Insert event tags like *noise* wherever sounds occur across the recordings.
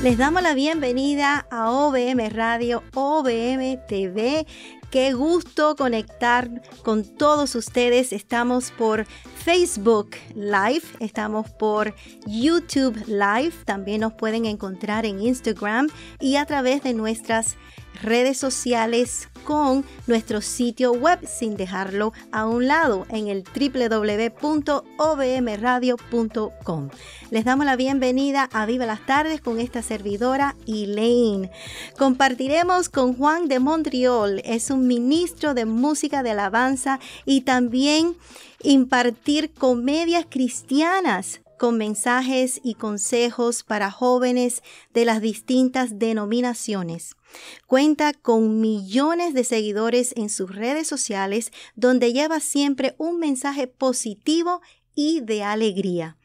Les damos la bienvenida a OBM Radio, OBM TV. Qué gusto conectar con todos ustedes. Estamos por Facebook Live, estamos por YouTube Live, también nos pueden encontrar en Instagram y a través de nuestras redes sociales con nuestro sitio web sin dejarlo a un lado en el www.obmradio.com. Les damos la bienvenida a Viva las Tardes con esta servidora Elaine. Compartiremos con Juan de Montreal, es un ministro de música de alabanza y también impartir comedias cristianas con mensajes y consejos para jóvenes de las distintas denominaciones. Cuenta con millones de seguidores en sus redes sociales, donde lleva siempre un mensaje positivo y de alegría.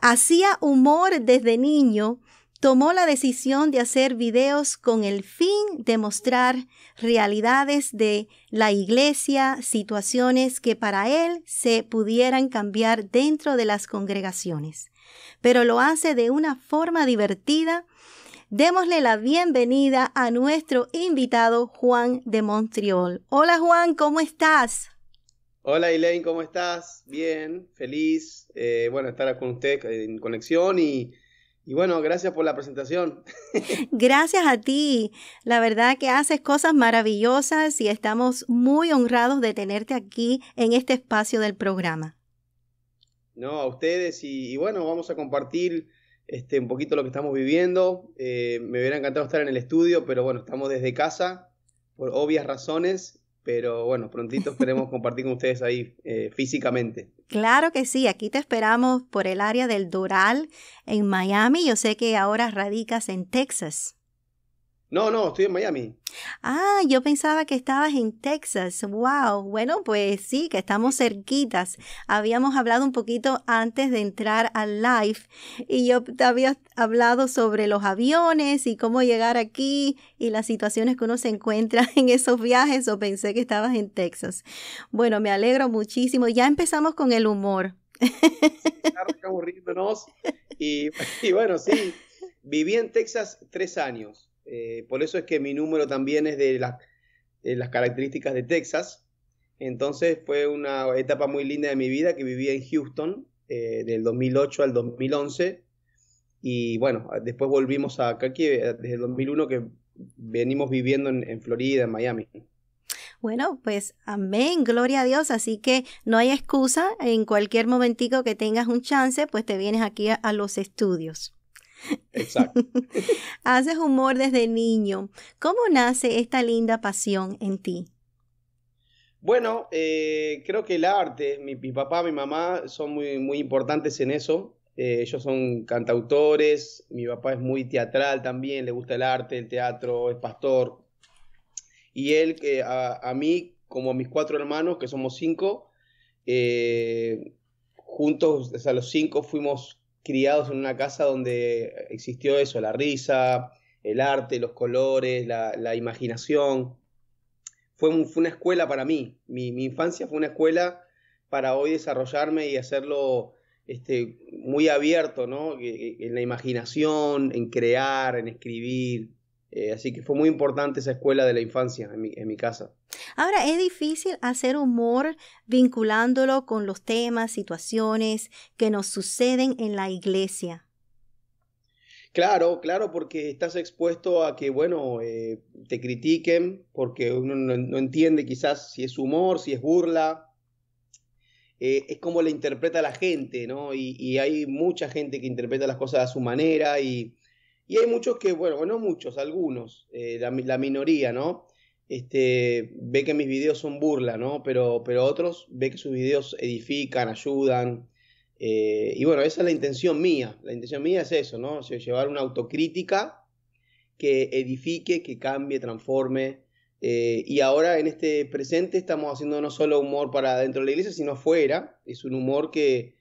Hacía humor desde niño tomó la decisión de hacer videos con el fin de mostrar realidades de la iglesia, situaciones que para él se pudieran cambiar dentro de las congregaciones. Pero lo hace de una forma divertida. Démosle la bienvenida a nuestro invitado Juan de Montreal. Hola Juan, ¿cómo estás? Hola Elaine, ¿cómo estás? Bien, feliz. Eh, bueno, estar con usted en conexión y y bueno, gracias por la presentación. *laughs* Gracias a ti. La verdad que haces cosas maravillosas y estamos muy honrados de tenerte aquí en este espacio del programa. No, a ustedes y, bueno, vamos a compartir este, un poquito lo que estamos viviendo. Eh, me hubiera encantado estar en el estudio, pero bueno, estamos desde casa por obvias razones pero bueno, prontito esperemos *laughs* compartir con ustedes ahí eh, físicamente. Claro que sí, aquí te esperamos por el área del Doral en Miami. Yo sé que ahora radicas en Texas. No, no, estoy en Miami. Ah, yo pensaba que estabas en Texas. Wow. Bueno, pues sí, que estamos cerquitas. Habíamos hablado un poquito antes de entrar al live y yo te había hablado sobre los aviones y cómo llegar aquí y las situaciones que uno se encuentra *laughs* en esos viajes o pensé que estabas en Texas. Bueno, me alegro muchísimo. Ya empezamos con el humor. y, y bueno, sí, viví en Texas tres años. Eh, por eso es que mi número también es de, las características de Texas. Entonces fue una etapa muy linda de mi vida que vivía en Houston eh, del 2008 al 2011. Y bueno, después volvimos a acá, eh, desde el 2001 que venimos viviendo en, Florida, en Miami. Bueno, pues amén, gloria a Dios. Así que no hay excusa. En cualquier momentico que tengas un chance, pues te vienes aquí a los estudios. Exacto. *laughs* Haces humor desde niño. ¿Cómo nace esta linda pasión en ti? Bueno, eh, creo que el arte, mi, papá, mi mamá son muy, muy importantes en eso. Eh, ellos son cantautores, mi papá es muy teatral también, le gusta el arte, el teatro, es pastor. Y él, a, mí, como a mis cuatro hermanos, que somos cinco, eh, juntos, o los cinco fuimos criados en una casa donde existió eso, la risa, el arte, los colores, la, imaginación. Fue, una escuela para mí. Mi, infancia fue una escuela para hoy desarrollarme y hacerlo este, muy abierto, ¿no? Eh, eh, en la imaginación, en crear, en escribir. Eh, así que fue muy importante esa escuela de la infancia en mi, casa. Ahora, es difícil hacer humor vinculándolo con los temas, situaciones que nos suceden en la iglesia. Claro, claro, porque estás expuesto a que, bueno, eh, te critiquen, porque uno no, entiende quizás si es humor, si es burla. Eh, es como la interpreta la gente, ¿no? Y, y hay mucha gente que interpreta las cosas a su manera y y hay muchos que, bueno, no muchos, algunos, eh, la, minoría, ¿no? Este, ve que mis videos son burla, ¿no? Pero, pero otros ve que sus videos edifican, ayudan. Eh, y bueno, esa es la intención mía. La intención mía es eso, ¿no? llevar una autocrítica que edifique, que cambie, transforme. Eh, y ahora en este presente estamos haciendo no solo humor para dentro de la iglesia, sino fuera. Es un humor que,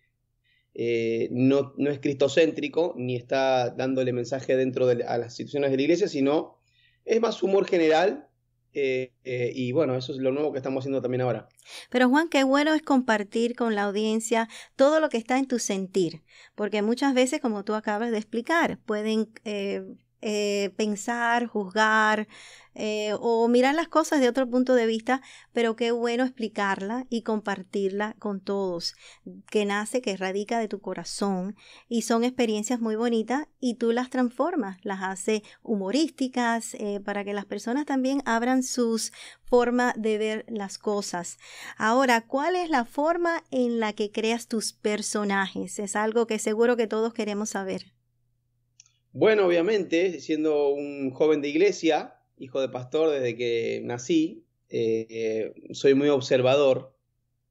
eh, no, no, es cristocéntrico ni está dándole mensaje dentro de a las instituciones de la iglesia, sino es más humor general. Eh, eh, y bueno, eso es lo nuevo que estamos haciendo también ahora. Pero Juan, qué bueno es compartir con la audiencia todo lo que está en tu sentir, porque muchas veces, como tú acabas de explicar, pueden eh, pensar, juzgar eh, o mirar las cosas de otro punto de vista, pero qué bueno explicarla y compartirla con todos, que nace, que radica de tu corazón y son experiencias muy bonitas y tú las transformas, las hace humorísticas eh, para que las personas también abran sus formas de ver las cosas. Ahora, ¿cuál es la forma en la que creas tus personajes? Es algo que seguro que todos queremos saber. Bueno, obviamente, siendo un joven de iglesia, hijo de pastor desde que nací, eh, soy muy observador.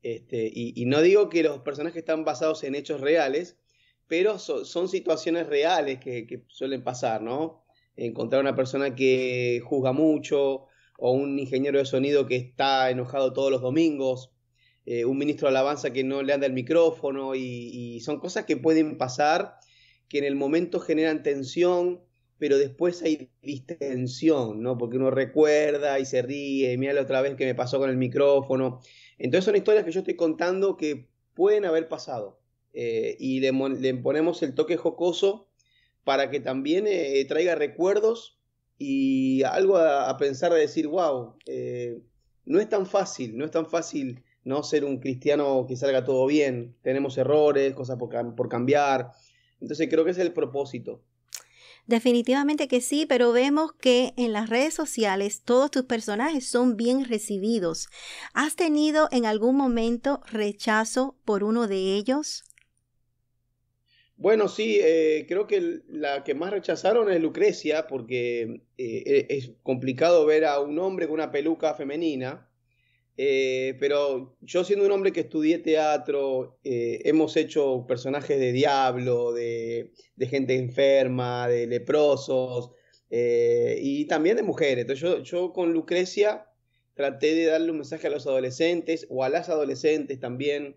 Este, y, no digo que los personajes están basados en hechos reales, pero son situaciones reales que, suelen pasar, ¿no? Encontrar una persona que juzga mucho, o un ingeniero de sonido que está enojado todos los domingos, eh, un ministro de alabanza que no le anda el micrófono, y son cosas que pueden pasar que en el momento generan tensión, pero después hay distensión, ¿no? Porque uno recuerda y se ríe, y mira la otra vez que me pasó con el micrófono. Entonces son historias que yo estoy contando que pueden haber pasado. Eh, y le, ponemos el toque jocoso para que también eh, traiga recuerdos y algo a, pensar de decir, wow, eh, no es tan fácil, no es tan fácil no ser un cristiano que salga todo bien, tenemos errores, cosas por, por cambiar, entonces creo que es el propósito. Definitivamente que sí, pero vemos que en las redes sociales todos tus personajes son bien recibidos. ¿Has tenido en algún momento rechazo por uno de ellos? Bueno, sí, eh, creo que la que más rechazaron es Lucrecia, porque eh, e, es complicado ver a un hombre con una peluca femenina eh, pero yo siendo un hombre que estudié teatro, eh, hemos hecho personajes de diablo, de, gente enferma, de leprosos eh, y también de mujeres. Entonces yo, con Lucrecia traté de darle un mensaje a los adolescentes o a las adolescentes también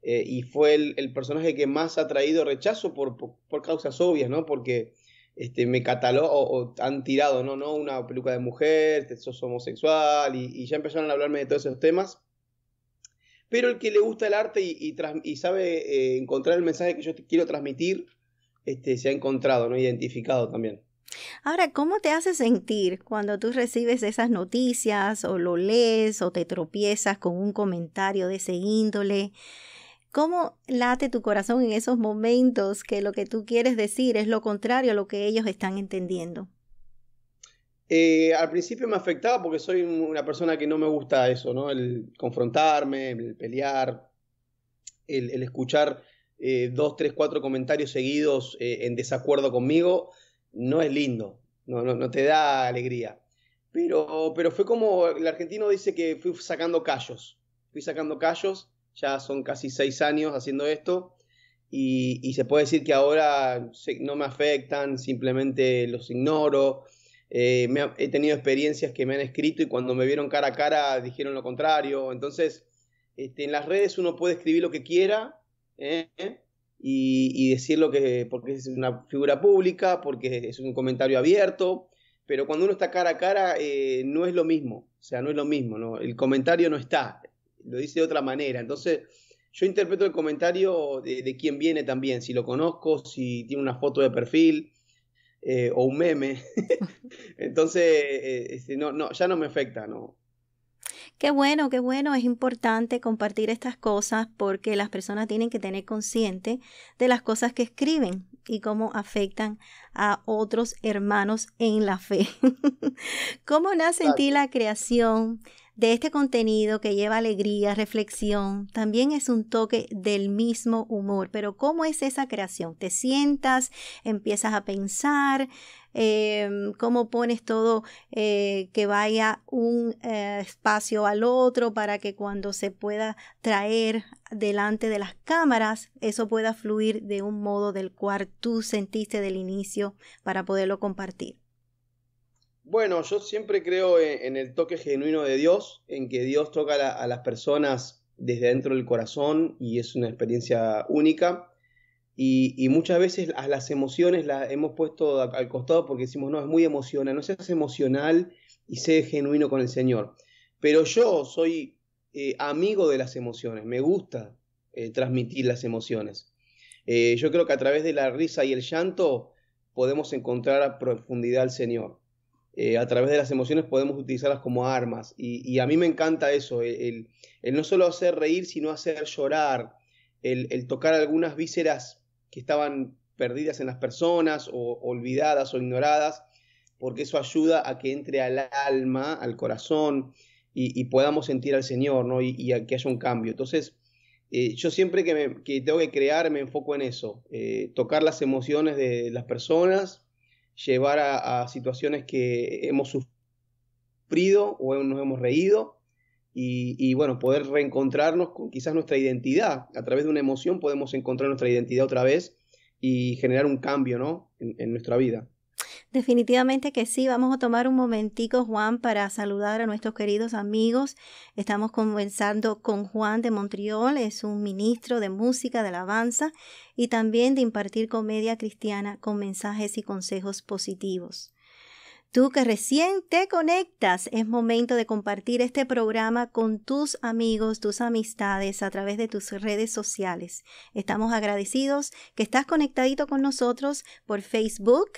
y fue el, personaje que más ha traído rechazo por, por causas obvias, ¿no? Porque este, me catalogó, o, han tirado, no, no, una peluca de mujer, sos homosexual, y, ya empezaron a hablarme de todos esos temas. Pero el que le gusta el arte y, sabe eh, encontrar el mensaje que yo te quiero transmitir, este, se ha encontrado, ¿no? Identificado también. Ahora, ¿cómo te hace sentir cuando tú recibes esas noticias o lo lees o te tropiezas con un comentario de ese índole? ¿Cómo late tu corazón en esos momentos que lo que tú quieres decir es lo contrario a lo que ellos están entendiendo? Eh, al principio me afectaba porque soy una persona que no me gusta eso, ¿no? El confrontarme, el pelear, el, escuchar eh, dos, tres, cuatro comentarios seguidos eh, en desacuerdo conmigo, no es lindo, no, no, no te da alegría. Pero, pero fue como el argentino dice que fui sacando callos, fui sacando callos ya son casi seis años haciendo esto y, se puede decir que ahora no me afectan, simplemente los ignoro. Eh, he tenido experiencias que me han escrito y cuando me vieron cara a cara dijeron lo contrario. Entonces, este, en las redes uno puede escribir lo que quiera ¿eh? y, y, decir lo que, porque es una figura pública, porque es un comentario abierto, pero cuando uno está cara a cara eh, no es lo mismo, o sea, no es lo mismo, el comentario no está, lo dice de otra manera. Entonces, yo interpreto el comentario de, quién viene también, si lo conozco, si tiene una foto de perfil eh, o un meme. *laughs* Entonces, eh, este, no, no, ya no me afecta, ¿no? Qué bueno, qué bueno, es importante compartir estas cosas porque las personas tienen que tener consciente de las cosas que escriben y cómo afectan a otros hermanos en la fe. *laughs* ¿Cómo nace en ti la creación de este contenido que lleva alegría, reflexión, también es un toque del mismo humor. Pero ¿cómo es esa creación? Te sientas, empiezas a pensar, em, cómo pones todo eh, que vaya un eh, espacio al otro para que cuando se pueda traer delante de las cámaras, eso pueda fluir de un modo del cual tú sentiste del inicio para poderlo compartir. Bueno, yo siempre creo en, el toque genuino de Dios, en que Dios toca a las personas desde dentro del corazón y es una experiencia única. Y, muchas veces las, emociones las hemos puesto al costado porque decimos, no, es muy emocional, no seas emocional y sé genuino con el Señor. Pero yo soy eh, amigo de las emociones, me gusta eh, transmitir las emociones. Eh, yo creo que a través de la risa y el llanto podemos encontrar a profundidad al Señor. Eh, a través de las emociones podemos utilizarlas como armas. Y, a mí me encanta eso, el, no solo hacer reír, sino hacer llorar, el, tocar algunas vísceras que estaban perdidas en las personas o olvidadas o ignoradas, porque eso ayuda a que entre al alma, al corazón y, podamos sentir al Señor, Y, que haya un cambio. Entonces, eh, yo siempre que, que, tengo que crear me enfoco en eso, eh, tocar las emociones de las personas llevar a, situaciones que hemos sufrido o nos hemos reído y, bueno, poder reencontrarnos con quizás nuestra identidad. A través de una emoción podemos encontrar nuestra identidad otra vez y generar un cambio ¿no? en nuestra vida. Definitivamente que sí, vamos a tomar un momentico, Juan, para saludar a nuestros queridos amigos. Estamos conversando con Juan de Montreal, es un ministro de música, de alabanza y también de impartir comedia cristiana con mensajes y consejos positivos. Tú que recién te conectas, es momento de compartir este programa con tus amigos, tus amistades a través de tus redes sociales. Estamos agradecidos que estás conectadito con nosotros por Facebook,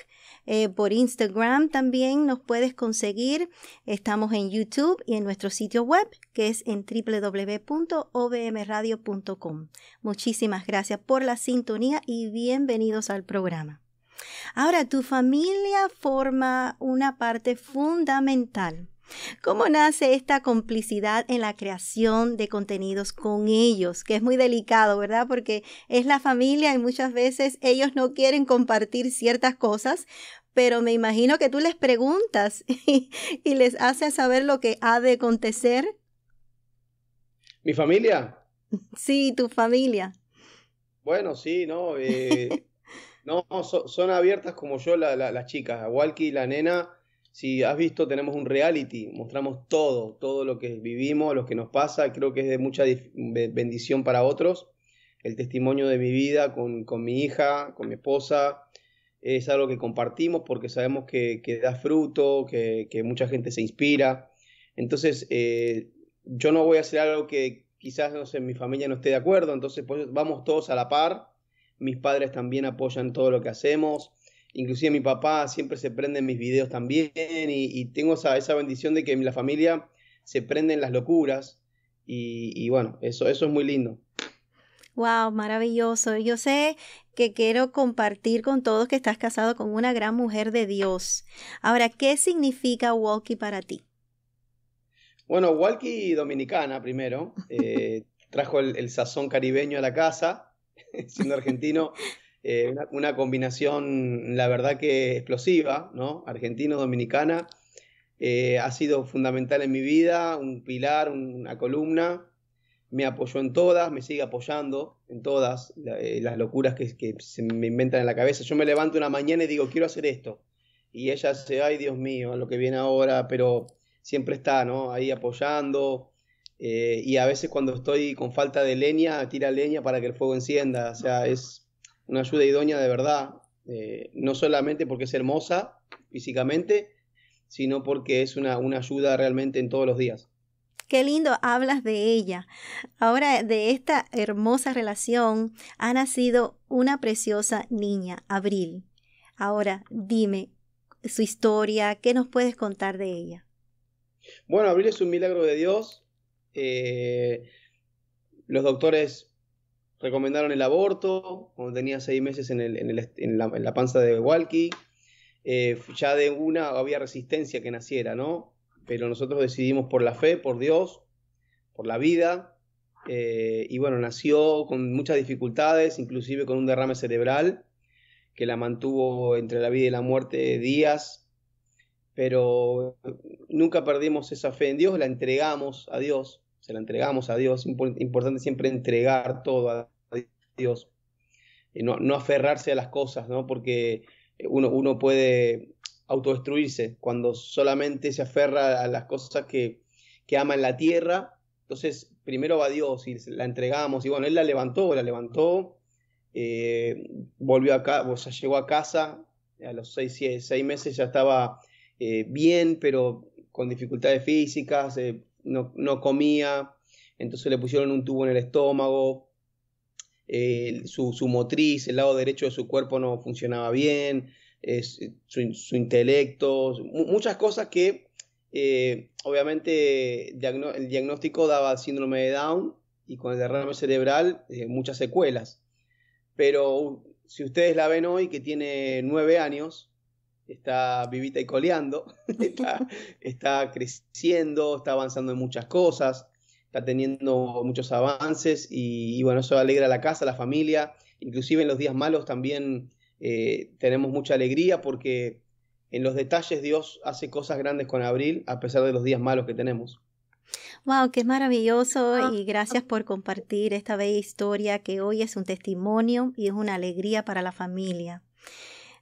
eh, por Instagram también nos puedes conseguir. Estamos en YouTube y en nuestro sitio web que es en www.obmradio.com. Muchísimas gracias por la sintonía y bienvenidos al programa. Ahora, tu familia forma una parte fundamental ¿Cómo nace esta complicidad en la creación de contenidos con ellos? Que es muy delicado, ¿verdad? Porque es la familia y muchas veces ellos no quieren compartir ciertas cosas, pero me imagino que tú les preguntas *laughs* y, les haces saber lo que ha de acontecer. ¿Mi familia? Sí, tu familia. Bueno, sí, no. *laughs* Eh, no, son abiertas como yo las chicas. Walkie y la nena si has visto, tenemos un reality, mostramos todo, todo lo que vivimos, lo que nos pasa, creo que es de mucha bendición para otros. El testimonio de mi vida con, mi hija, con mi esposa, es algo que compartimos porque sabemos que, da fruto, que, que, mucha gente se inspira. Entonces, eh, yo no voy a hacer algo que quizás, no sé, mi familia no esté de acuerdo, entonces pues, vamos todos a la par. Mis padres también apoyan todo lo que hacemos inclusive mi papá siempre se prende en mis videos también y, tengo esa, bendición de que la familia se prenden las locuras y, bueno, eso, eso es muy lindo. Wow, maravilloso. Yo sé que quiero compartir con todos que estás casado con una gran mujer de Dios. Ahora, ¿qué significa Walkie para ti? Bueno, Walkie dominicana primero. Eh, *laughs* trajo el, el, sazón caribeño a la casa, *laughs* siendo argentino. Eh, una, combinación, la verdad que explosiva, ¿no? Argentino-dominicana. Eh, ha sido fundamental en mi vida, un pilar, una columna. Me apoyó en todas, me sigue apoyando en todas eh, las locuras que, que, se me inventan en la cabeza. Yo me levanto una mañana y digo, quiero hacer esto. Y ella dice, ay Dios mío, lo que viene ahora, pero siempre está, ¿no? Ahí apoyando. y a veces cuando estoy con falta de leña, tira leña para que el fuego encienda. O sea, es una ayuda idónea de verdad, eh, no solamente porque es hermosa físicamente, sino porque es una, ayuda realmente en todos los días. Qué lindo hablas de ella. Ahora, de esta hermosa relación ha nacido una preciosa niña, Abril. Ahora, dime su historia, ¿qué nos puedes contar de ella? Bueno, Abril es un milagro de Dios. Eh, los doctores recomendaron el aborto cuando tenía seis meses en, la, panza de Walkie. Eh, ya de una había resistencia que naciera, ¿no? Pero nosotros decidimos por la fe, por Dios, por la vida. Eh, y bueno, nació con muchas dificultades, inclusive con un derrame cerebral que la mantuvo entre la vida y la muerte días, pero eh, nunca perdimos esa fe en Dios, la entregamos a Dios, se la entregamos a Dios, importante siempre entregar todo a Dios. Y eh, no, aferrarse a las cosas, ¿no? Porque eh, uno, puede autodestruirse cuando solamente se aferra a las cosas que, ama en la tierra. Entonces, primero va Dios y la entregamos. Y bueno, él la levantó, la levantó. Eh, volvió a casa, llegó a casa. A los seis, seis, meses ya estaba bien, pero con dificultades físicas, no, no comía. Entonces le pusieron un tubo en el estómago. Eh, su, motriz, el lado derecho de su cuerpo no funcionaba bien, eh, su, intelecto, muchas cosas que eh, obviamente el diagnóstico daba síndrome de Down y con el derrame cerebral muchas secuelas. Pero si ustedes la ven hoy, que tiene nueve años, está vivita y coleando, *laughs* está, está creciendo, está avanzando en muchas cosas está teniendo muchos avances y, bueno, eso alegra la casa, la familia, inclusive en los días malos también eh, tenemos mucha alegría porque en los detalles Dios hace cosas grandes con Abril a pesar de los días malos que tenemos. Wow, qué maravilloso ah, y gracias por compartir esta bella historia que hoy es un testimonio y es una alegría para la familia.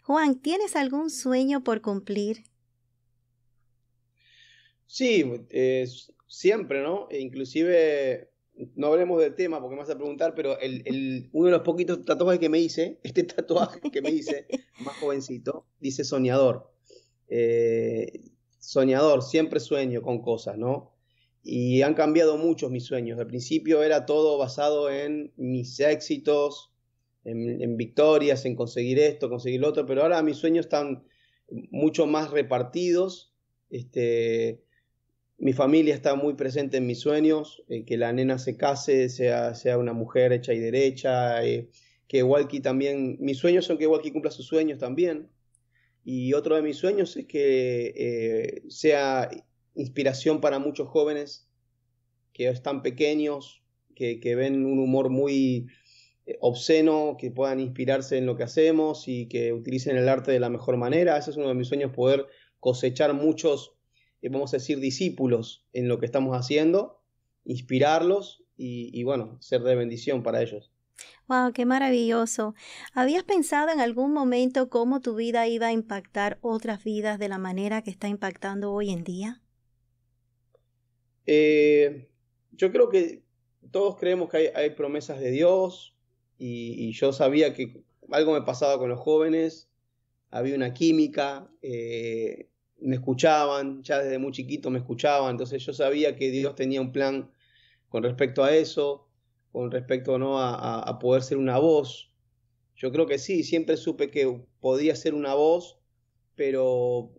Juan, ¿tienes algún sueño por cumplir? Sí, es siempre, ¿no? E inclusive, no hablemos del tema porque me vas a preguntar, pero el, uno de los poquitos tatuajes que me hice, *laughs* este tatuaje que me hice, *laughs* más jovencito, dice soñador. Eh, soñador, siempre sueño con cosas, ¿no? Y han cambiado mucho mis sueños. Al principio era todo basado en mis éxitos, en, victorias, en conseguir esto, conseguir lo otro, pero ahora mis sueños están mucho más repartidos. Este, mi familia está muy presente en mis sueños, eh, que la nena se case, sea, sea una mujer hecha y derecha, eh, que Walkie también, mis sueños son que Walkie cumpla sus sueños también. Y otro de mis sueños es que eh, sea inspiración para muchos jóvenes que están pequeños, que, que ven un humor muy obsceno, que puedan inspirarse en lo que hacemos y que utilicen el arte de la mejor manera. Ese es uno de mis sueños, poder cosechar muchos eh, vamos a decir, discípulos en lo que estamos haciendo, inspirarlos y, bueno, ser de bendición para ellos. Wow, qué maravilloso. ¿Habías pensado en algún momento cómo tu vida iba a impactar otras vidas de la manera que está impactando hoy en día? Eh, yo creo que todos creemos que hay, promesas de Dios y, yo sabía que algo me pasaba con los jóvenes, había una química, eh, me escuchaban, ya desde muy chiquito me escuchaban, entonces yo sabía que Dios tenía un plan con respecto a eso, con respecto ¿no? a, poder ser una voz. Yo creo que sí, siempre supe que podía ser una voz, pero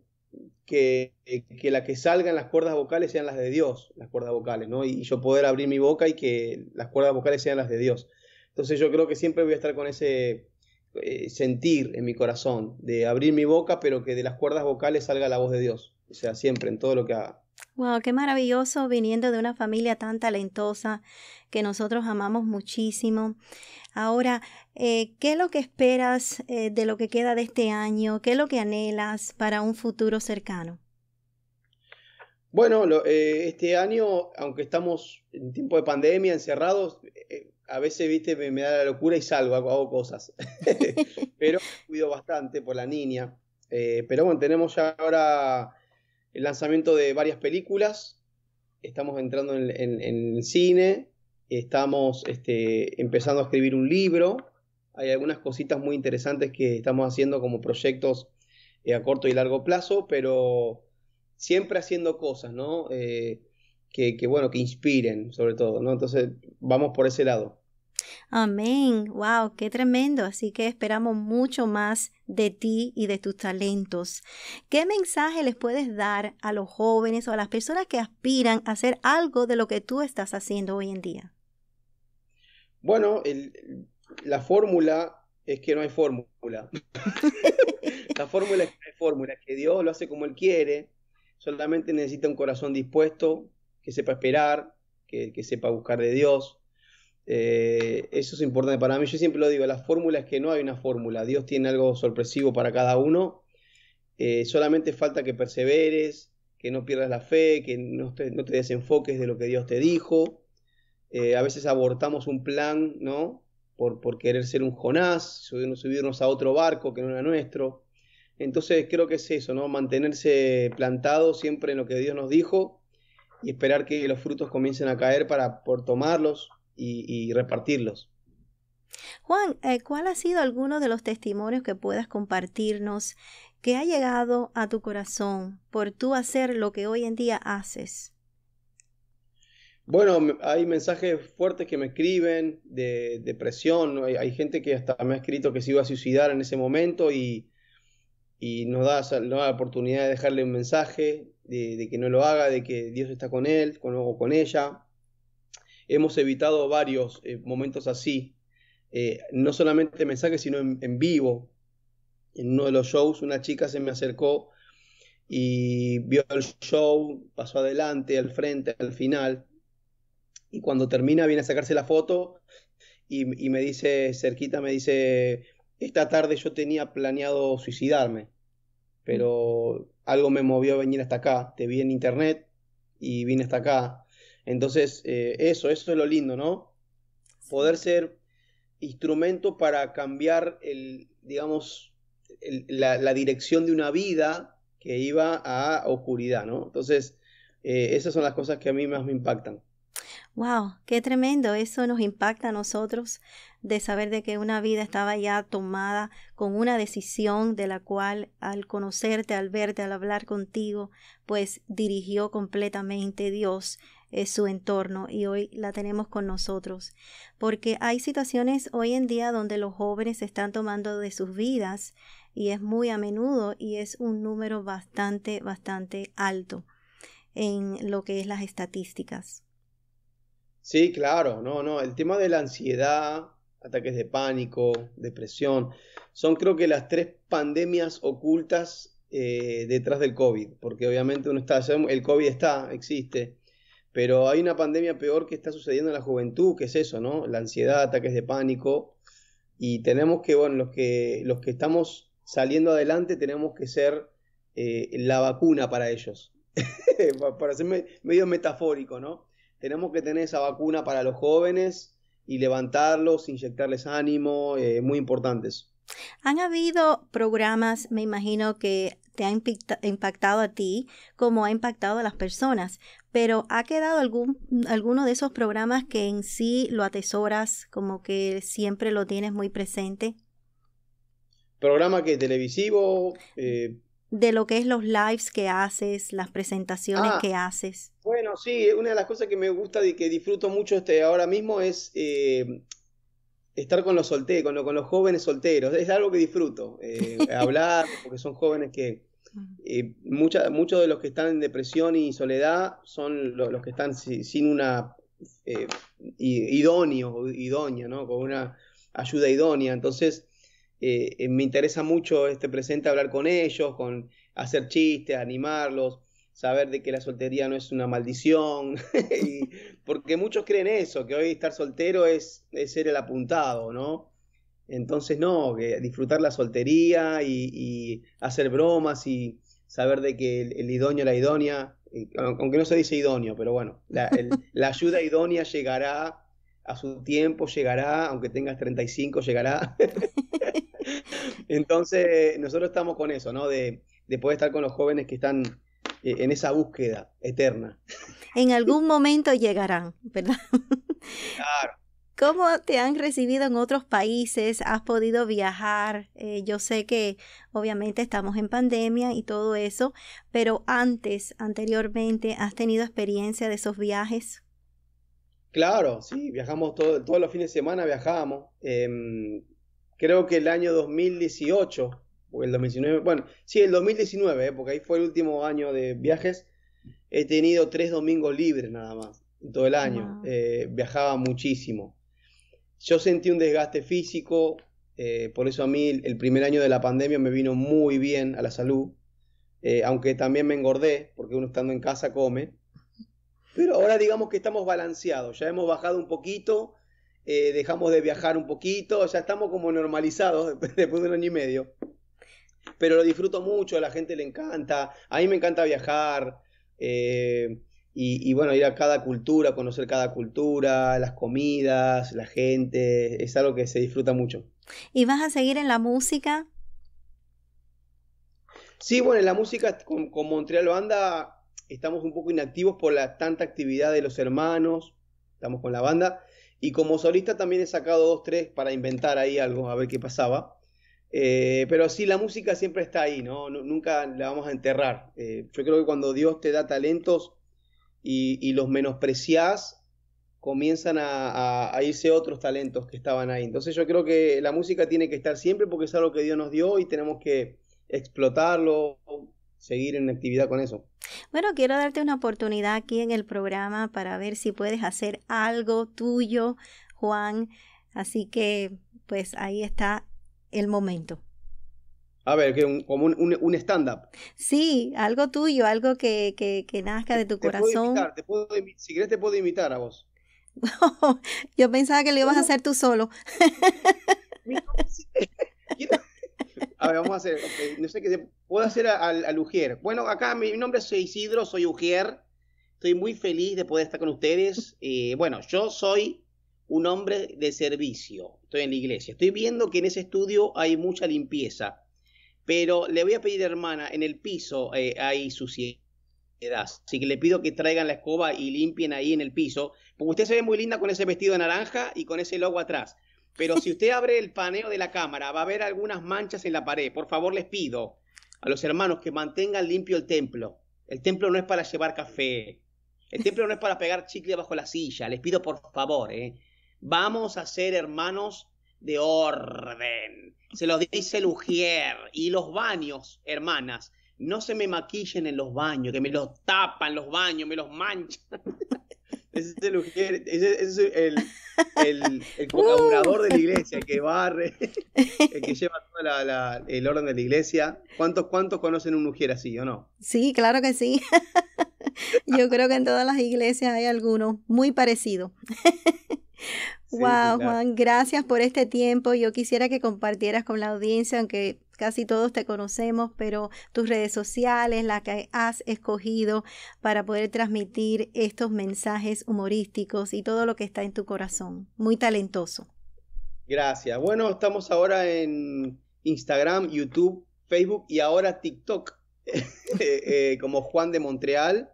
que, que la que salgan las cuerdas vocales sean las de Dios, las cuerdas vocales, ¿no? Y, y yo poder abrir mi boca y que las cuerdas vocales sean las de Dios. Entonces yo creo que siempre voy a estar con ese, eh, sentir en mi corazón, de abrir mi boca, pero que de las cuerdas vocales salga la voz de Dios. O sea, siempre, en todo lo que haga. Wow, qué maravilloso viniendo de una familia tan talentosa que nosotros amamos muchísimo. Ahora, eh, ¿qué es lo que esperas eh, de lo que queda de este año? ¿Qué es lo que anhelas para un futuro cercano? Bueno, este año, aunque estamos en tiempo de pandemia, encerrados, a veces, viste, me, da la locura y salgo, hago, cosas. *laughs* pero cuido bastante por la niña. Eh, pero bueno, tenemos ya ahora el lanzamiento de varias películas. Estamos entrando en, cine. Estamos este, empezando a escribir un libro. Hay algunas cositas muy interesantes que estamos haciendo como proyectos eh, a corto y largo plazo, pero siempre haciendo cosas, ¿no? Eh, que, que, bueno, que inspiren sobre todo, ¿no? Entonces vamos por ese lado. Amén. Wow, qué tremendo. Así que esperamos mucho más de ti y de tus talentos. ¿Qué mensaje les puedes dar a los jóvenes o a las personas que aspiran a hacer algo de lo que tú estás haciendo hoy en día? Bueno, la fórmula es que no hay fórmula. *laughs* la fórmula es que no hay fórmula, que Dios lo hace como Él quiere. Solamente necesita un corazón dispuesto, que sepa esperar, que, que sepa buscar de Dios eh, eso es importante para mí. Yo siempre lo digo, la fórmula es que no hay una fórmula. Dios tiene algo sorpresivo para cada uno. Eh, solamente falta que perseveres, que no pierdas la fe, que no te, desenfoques de lo que Dios te dijo. Eh, a veces abortamos un plan, ¿no? Por, querer ser un Jonás, subirnos, a otro barco que no era nuestro. Entonces creo que es eso, ¿no? Mantenerse plantado siempre en lo que Dios nos dijo y esperar que los frutos comiencen a caer para por tomarlos y, repartirlos. Juan, eh, ¿cuál ha sido alguno de los testimonios que puedas compartirnos que ha llegado a tu corazón por tú hacer lo que hoy en día haces? Bueno, hay mensajes fuertes que me escriben de depresión, hay, gente que hasta me ha escrito que se iba a suicidar en ese momento y, y nos, da, la oportunidad de dejarle un mensaje de, de, que no lo haga, de que Dios está con él, con, o con ella hemos evitado varios eh, momentos así, eh, no solamente mensajes, sino en, vivo. En uno de los shows, una chica se me acercó y vio el show, pasó adelante, al frente, al final. Y cuando termina, viene a sacarse la foto y, y me dice, cerquita, me dice, esta tarde yo tenía planeado suicidarme, pero algo me movió a venir hasta acá. Te vi en internet y vine hasta acá entonces, eh, eso, eso es lo lindo, ¿no? Poder ser instrumento para cambiar el, digamos, la, dirección de una vida que iba a oscuridad, ¿no? Entonces, eh, esas son las cosas que a mí más me impactan. Wow, qué tremendo. Eso nos impacta a nosotros de saber de que una vida estaba ya tomada con una decisión de la cual al conocerte, al verte, al hablar contigo, pues dirigió completamente Dios es eh, su entorno y hoy la tenemos con nosotros. Porque hay situaciones hoy en día donde los jóvenes están tomando de sus vidas y es muy a menudo y es un número bastante, bastante alto en lo que es las estadísticas. Sí, claro, no, no, el tema de la ansiedad, ataques de pánico, depresión, son creo que las tres pandemias ocultas eh, detrás del COVID, porque obviamente uno está, el COVID está, existe, pero hay una pandemia peor que está sucediendo en la juventud, que es eso, ¿no? La ansiedad, ataques de pánico. Y tenemos que, bueno, los que, los que estamos saliendo adelante tenemos que ser eh, la vacuna para ellos. *laughs* para ser medio metafórico, ¿no? Tenemos que tener esa vacuna para los jóvenes y levantarlos, inyectarles ánimo, eh, muy importantes. Han habido programas, me imagino que te ha impactado a ti, como ha impactado a las personas. Pero ¿ha quedado algún, alguno de esos programas que en sí lo atesoras, como que siempre lo tienes muy presente? ¿Programa que televisivo? Eh, de lo que es los lives que haces, las presentaciones ah. que haces. Bueno, sí, una de las cosas que me gusta y que disfruto mucho este, ahora mismo es eh, estar con los solteros, con, los jóvenes solteros. Es algo que disfruto. Eh, *laughs* hablar, porque son jóvenes que eh, muchos de los que están en depresión y soledad son los que están sin una eh, idóneo, idónea, ¿no? Con una ayuda idónea. Entonces, me interesa mucho este presente hablar con ellos, con hacer chistes, animarlos saber de que la soltería no es una maldición, *laughs* porque muchos creen eso, que hoy estar soltero es, ser el apuntado, ¿no? Entonces no, disfrutar la soltería y, hacer bromas y saber de que el, idóneo, la idónea, eh, aunque no se dice idóneo, pero bueno, la, ayuda idónea llegará a su tiempo, llegará, aunque tengas 35, llegará. *laughs* Entonces, nosotros estamos con eso, ¿no? De, de poder estar con los jóvenes que están e-, en esa búsqueda eterna. En algún momento llegarán, ¿verdad? Claro. ¿Cómo te han recibido en otros países? ¿Has podido viajar? Eh, yo sé que obviamente estamos en pandemia y todo eso, pero antes, anteriormente, ¿has tenido experiencia de esos viajes? Claro, sí, viajamos todos los fines de semana, viajamos. Em, creo que el año 2018 el 2019, bueno, sí, el 2019, eh, porque ahí fue el último año de viajes, he tenido tres domingos libres nada más, todo el año, eh, viajaba muchísimo. Yo sentí un desgaste físico, eh, por eso a mí el primer año de la pandemia me vino muy bien a la salud, aunque también me engordé, porque uno estando en casa come, pero ahora digamos que estamos balanceados, ya hemos bajado un poquito, dejamos de viajar un poquito, ya estamos como normalizados *laughs* después de un año y medio pero lo disfruto mucho, a la gente le encanta, a mí me encanta viajar eh, y, bueno, ir a cada cultura, conocer cada cultura, las comidas, la gente, es algo que se disfruta mucho. ¿Y vas a seguir en la música? Sí, bueno, en la música con, con Montreal Banda estamos un poco inactivos por la tanta actividad de los hermanos, estamos con la banda. Y como solista también he sacado dos, tres para inventar ahí algo, a ver qué pasaba. Eh, pero sí, la música siempre está ahí, ¿no? nunca la vamos a enterrar. Eh, yo creo que cuando Dios te da talentos y, los menosprecias comienzan a, a, irse otros talentos que estaban ahí. Entonces yo creo que la música tiene que estar siempre porque es algo que Dios nos dio y tenemos que explotarlo, seguir en actividad con eso. Bueno, quiero darte una oportunidad aquí en el programa para ver si puedes hacer algo tuyo, Juan. Así que, pues ahí está el momento. A ver, que un, como un, stand-up. Sí, algo tuyo, algo que, nazca de tu corazón. Te puedo invitar, si quieres te puedo invitar a vos. *laughs* Yo pensaba que lo ibas a hacer tú solo. *laughs* a ver, vamos a hacer, no sé qué, puedo hacer al, Ujier. Bueno, acá mi, nombre es Isidro, soy Ujier. Estoy muy feliz de poder estar con ustedes. Eh, bueno, yo soy un hombre de servicio, estoy en la iglesia, estoy viendo que en ese estudio hay mucha limpieza, pero le voy a pedir, hermana, en el piso eh, hay suciedad, así que le pido que traigan la escoba y limpien ahí en el piso, porque usted se ve muy linda con ese vestido de naranja y con ese logo atrás, pero si usted abre el paneo de la cámara va a haber algunas manchas en la pared, por favor les pido a los hermanos que mantengan limpio el templo, el templo no es para llevar café. El templo no es para pegar chicle bajo la silla, les pido por favor, ¿eh? Vamos a ser hermanos de orden. Se los dice el ujier Y los baños, hermanas, no se me maquillen en los baños, que me los tapan los baños, me los manchan. *laughs* Ese es, el, Ujier, el, el, colaborador *laughs* de la uh. iglesia, el que barre, *laughs* el que lleva todo el orden de la iglesia. ¿Cuántos, ¿Cuántos conocen un ujier así o no? Sí, claro que sí. Yo creo que en todas las iglesias hay alguno muy parecido wow, *laughs* Juan, gracias por este tiempo. Yo quisiera que compartieras con la audiencia, aunque casi todos te conocemos, pero tus redes sociales, las que has escogido para poder transmitir estos mensajes humorísticos y todo lo que está en tu corazón. Muy talentoso. Gracias. Bueno, estamos ahora en Instagram, YouTube, Facebook y ahora TikTok, *laughs* eh, eh, como Juan de Montreal.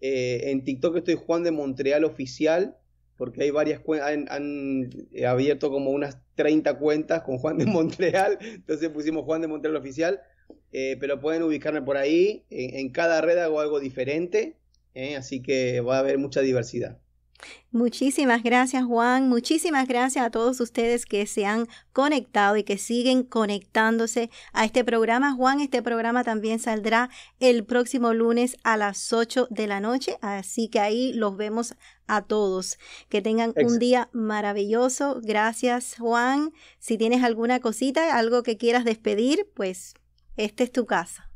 Eh, en TikTok estoy Juan de Montreal Oficial porque hay varias cuentas, han eh, abierto como unas 30 cuentas con Juan de Montreal, *laughs* entonces pusimos Juan de Montreal oficial, eh, pero pueden ubicarme por ahí, en, cada red hago algo diferente, eh, así que va a haber mucha diversidad. Muchísimas gracias Juan, muchísimas gracias a todos ustedes que se han conectado y que siguen conectándose a este programa. Juan, este programa también saldrá el próximo lunes a las 8 de la noche, así que ahí los vemos a todos. Que tengan un día maravilloso. Gracias Juan. Si tienes alguna cosita, algo que quieras despedir, pues esta es tu casa.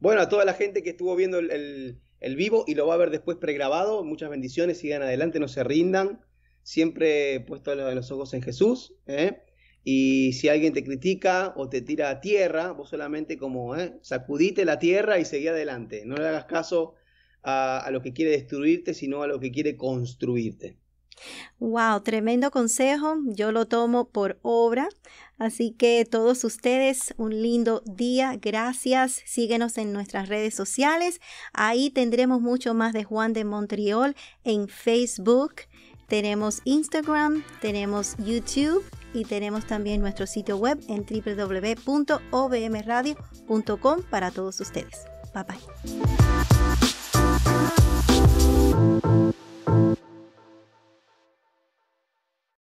Bueno, a toda la gente que estuvo viendo el el vivo y lo va a ver después pregrabado. Muchas bendiciones, sigan adelante, no se rindan. Siempre puesto los ojos en Jesús. ¿eh? Y si alguien te critica o te tira a tierra, vos solamente como ¿eh? sacudite la tierra y seguí adelante. No le hagas caso a, a lo que quiere destruirte, sino a lo que quiere construirte. Wow, tremendo consejo. Yo lo tomo por obra. Así que todos ustedes, un lindo día. Gracias. Síguenos en nuestras redes sociales. Ahí tendremos mucho más de Juan de Montreal en Facebook. Tenemos Instagram, tenemos YouTube y tenemos también nuestro sitio web en www.obmradio.com para todos ustedes. Bye bye.